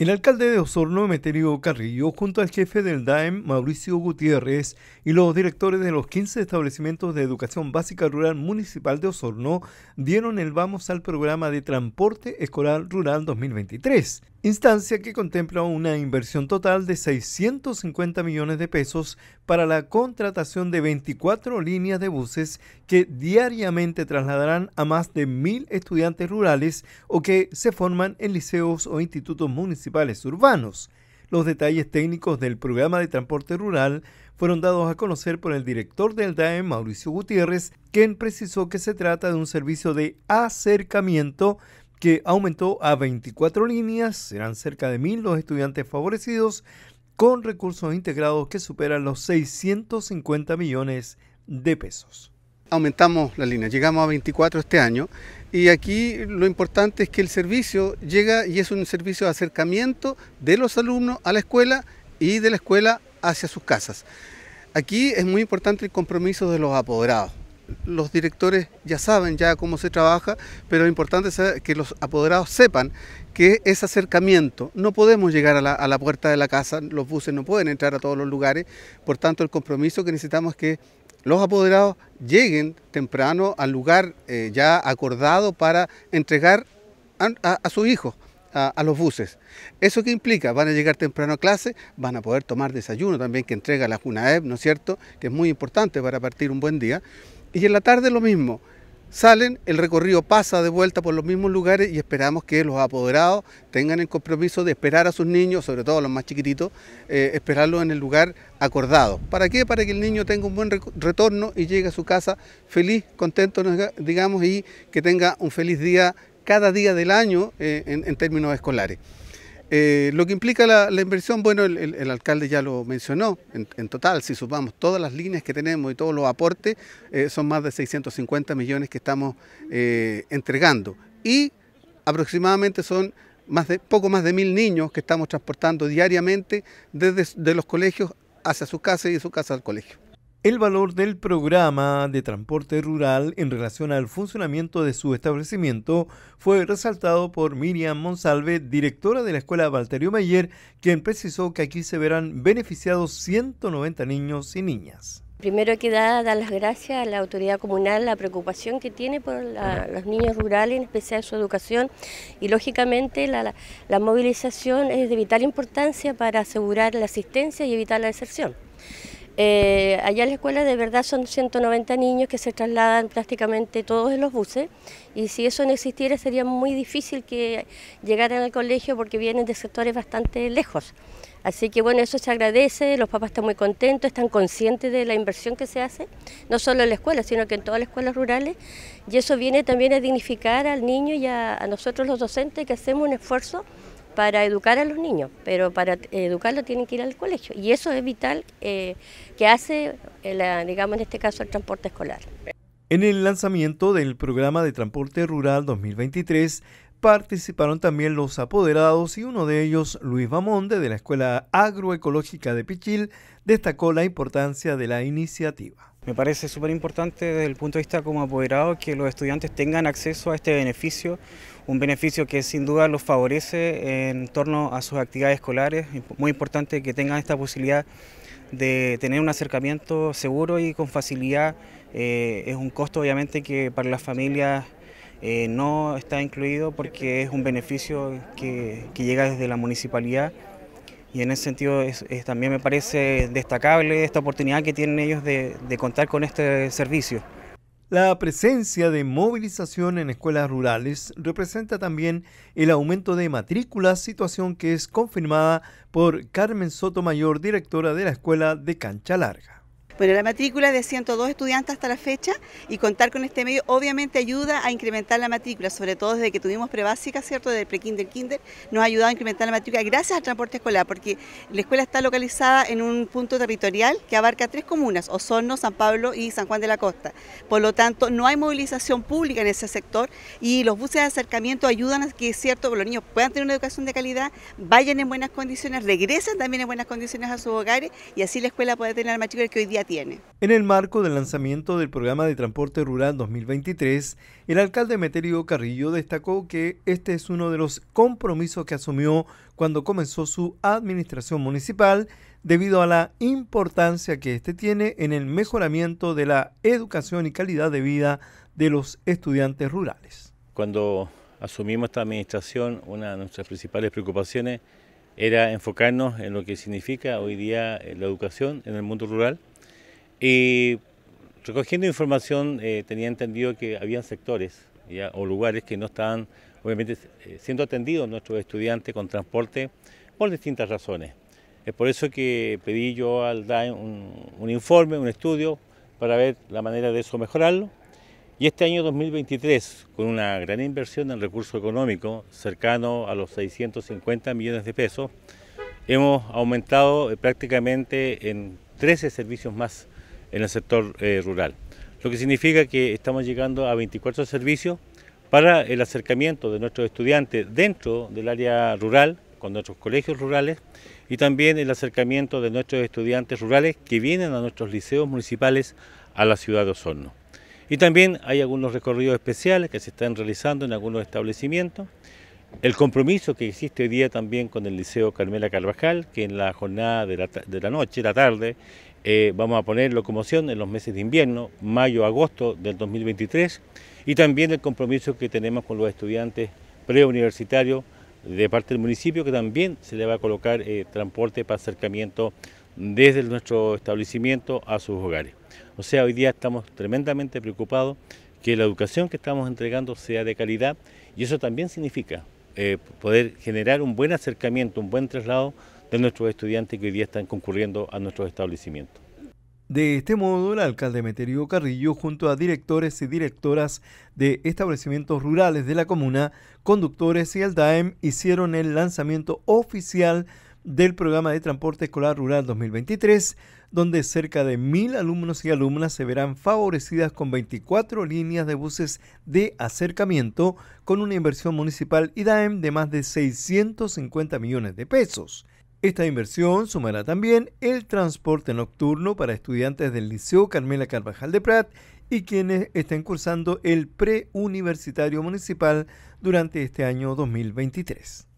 El alcalde de Osorno, Emeterio Carrillo, junto al jefe del DAEM, Mauricio Gutiérrez, y los directores de los 15 establecimientos de educación básica rural municipal de Osorno, dieron el vamos al programa de transporte escolar rural 2023. Instancia que contempla una inversión total de 650 millones de pesos para la contratación de 24 líneas de buses que diariamente trasladarán a más de mil estudiantes rurales o que se forman en liceos o institutos municipales urbanos. Los detalles técnicos del programa de transporte rural fueron dados a conocer por el director del DAEM, Mauricio Gutiérrez, quien precisó que se trata de un servicio de acercamiento que aumentó a 24 líneas. Serán cerca de mil los estudiantes favorecidos con recursos integrados que superan los 650 millones de pesos. Aumentamos la línea, llegamos a 24 este año y aquí lo importante es que el servicio llega y es un servicio de acercamiento de los alumnos a la escuela y de la escuela hacia sus casas. Aquí es muy importante el compromiso de los apoderados los directores ya saben ya cómo se trabaja, pero lo importante es que los apoderados sepan que es acercamiento. No podemos llegar a la, puerta de la casa, los buses no pueden entrar a todos los lugares, por tanto el compromiso que necesitamos es que los apoderados lleguen temprano al lugar eh, ya acordado para entregar a, sus hijos. A, a, los buses. ¿Eso qué implica? Van a llegar temprano a clase, van a poder tomar desayuno también que entrega la Junaeb, ¿no es cierto? Que es muy importante para partir un buen día. Y en la tarde lo mismo. Salen, el recorrido pasa de vuelta por los mismos lugares y esperamos que los apoderados tengan el compromiso de esperar a sus niños, sobre todo a los más chiquititos, eh, esperarlos en el lugar acordado. ¿Para qué? Para que el niño tenga un buen retorno y llegue a su casa feliz, contento, digamos, y que tenga un feliz día cada día del año eh, en términos escolares. Eh, lo que implica la, inversión, bueno, el, alcalde ya lo mencionó, en, total, si sumamos todas las líneas que tenemos y todos los aportes, eh, son más de 650 millones que estamos eh, entregando. Y aproximadamente son más de, poco más de mil niños que estamos transportando diariamente desde los colegios hacia su casa y de su casa al colegio el valor del programa de transporte rural en relación al funcionamiento de su establecimiento fue resaltado por Miriam Monsalve, directora de la Escuela Valterio Mayer, quien precisó que aquí se verán beneficiados 190 niños y niñas. Primero que dar las gracias a la autoridad comunal, la preocupación que tiene por los niños rurales, en especial su educación, y lógicamente la movilización es de vital importancia para asegurar la asistencia y evitar la deserción. Eh, allá en la escuela de verdad son 190 niños que se trasladan prácticamente todos en los buses y si eso no existiera sería muy difícil que llegaran al colegio porque vienen de sectores bastante lejos. Así que bueno, eso se agradece, los papás están muy contentos, están conscientes de la inversión que se hace, no solo en la escuela, sino que en todas las escuelas rurales, y eso viene también a dignificar al niño y a nosotros los docentes que hacemos un esfuerzo para educar a los niños, pero para educarlos tienen que ir al colegio y eso es vital eh, que hace, eh, la, digamos en este caso, el transporte escolar. En el lanzamiento del programa de transporte rural 2023 participaron también los apoderados y uno de ellos, Luis Bamonde, de la Escuela Agroecológica de Pichil, destacó la importancia de la iniciativa. Me parece súper importante desde el punto de vista como apoderado que los estudiantes tengan acceso a este beneficio un beneficio que sin duda los favorece en torno a sus actividades escolares. Muy importante que tengan esta posibilidad de tener un acercamiento seguro y con facilidad. Eh, es un costo obviamente que para las familias eh, no está incluido porque es un beneficio que, llega desde la municipalidad y en ese sentido también me parece destacable esta oportunidad que tienen ellos de contar con este servicio. La presencia de movilización en escuelas rurales representa también el aumento de matrículas, situación que es confirmada por Carmen Sotomayor, directora de la Escuela de Cancha Larga. Bueno, la matrícula es de 102 estudiantes hasta la fecha y contar con este medio obviamente ayuda a incrementar la matrícula, sobre todo desde que tuvimos prebásica, ¿cierto? desde prekinder, kinder, nos ha ayudado a incrementar la matrícula gracias al transporte escolar, porque la escuela está localizada en un punto territorial que abarca tres comunas, Osorno, San Pablo y San Juan de la Costa. Por lo tanto, no hay movilización pública en ese sector y los buses de acercamiento ayudan a que, ¿cierto? Los niños puedan tener una educación de calidad, vayan en buenas condiciones, regresen también en buenas condiciones a sus hogares y así la escuela puede tener la matrícula que hoy día en el marco del lanzamiento del programa de transporte rural 2023, el alcalde Metelio Carrillo destacó que este es uno de los compromisos que asumió cuando comenzó su administración municipal debido a la importancia que este tiene en el mejoramiento de la educación y calidad de vida de los estudiantes rurales. Cuando asumimos esta administración, una de nuestras principales preocupaciones era enfocarnos en lo que significa hoy día eh, la educación en el mundo rural y recogiendo información eh, tenía entendido que había sectores o lugares que no estaban, obviamente, eh, siendo atendidos nuestros estudiantes con transporte por distintas razones. Es por eso que pedí yo al DAE un, informe, un estudio, para ver la manera de eso mejorarlo. Y este año 2023, con una gran inversión en recursos económicos, cercano a los 650 millones de pesos, hemos aumentado eh, prácticamente en 13 servicios más en el sector eh, rural. Lo que significa que estamos llegando a 24 servicios para el acercamiento de nuestros estudiantes dentro del área rural, con nuestros colegios rurales, y también el acercamiento de nuestros estudiantes rurales que vienen a nuestros liceos municipales a la ciudad de Osorno. Y también hay algunos recorridos especiales que se están realizando en algunos establecimientos el compromiso que existe hoy día también con el Liceo Carmela Carvajal, que en la jornada de la, noche, la tarde, eh, vamos a poner locomoción en los meses de invierno, mayo, agosto del 2023, y también el compromiso que tenemos con los estudiantes preuniversitarios de parte del municipio, que también se le va a colocar eh, transporte para acercamiento desde nuestro establecimiento a sus hogares. O sea, hoy día estamos tremendamente preocupados que la educación que estamos entregando sea de calidad y eso también significa eh, poder generar un buen acercamiento, un buen traslado de nuestros estudiantes que hoy día están concurriendo a nuestros establecimientos. De este modo, el alcalde Meterio Carrillo, junto a directores y directoras de establecimientos rurales de la comuna, conductores y el DAEM, hicieron el lanzamiento oficial del programa de transporte escolar rural 2023, donde cerca de mil alumnos y alumnas se verán favorecidas con 24 líneas de buses de acercamiento con una inversión municipal IDAEM de más de 650 millones de pesos. Esta inversión sumará también el transporte nocturno para estudiantes del Liceo Carmela Carvajal de Prat y quienes estén cursando el preuniversitario municipal durante este año 2023.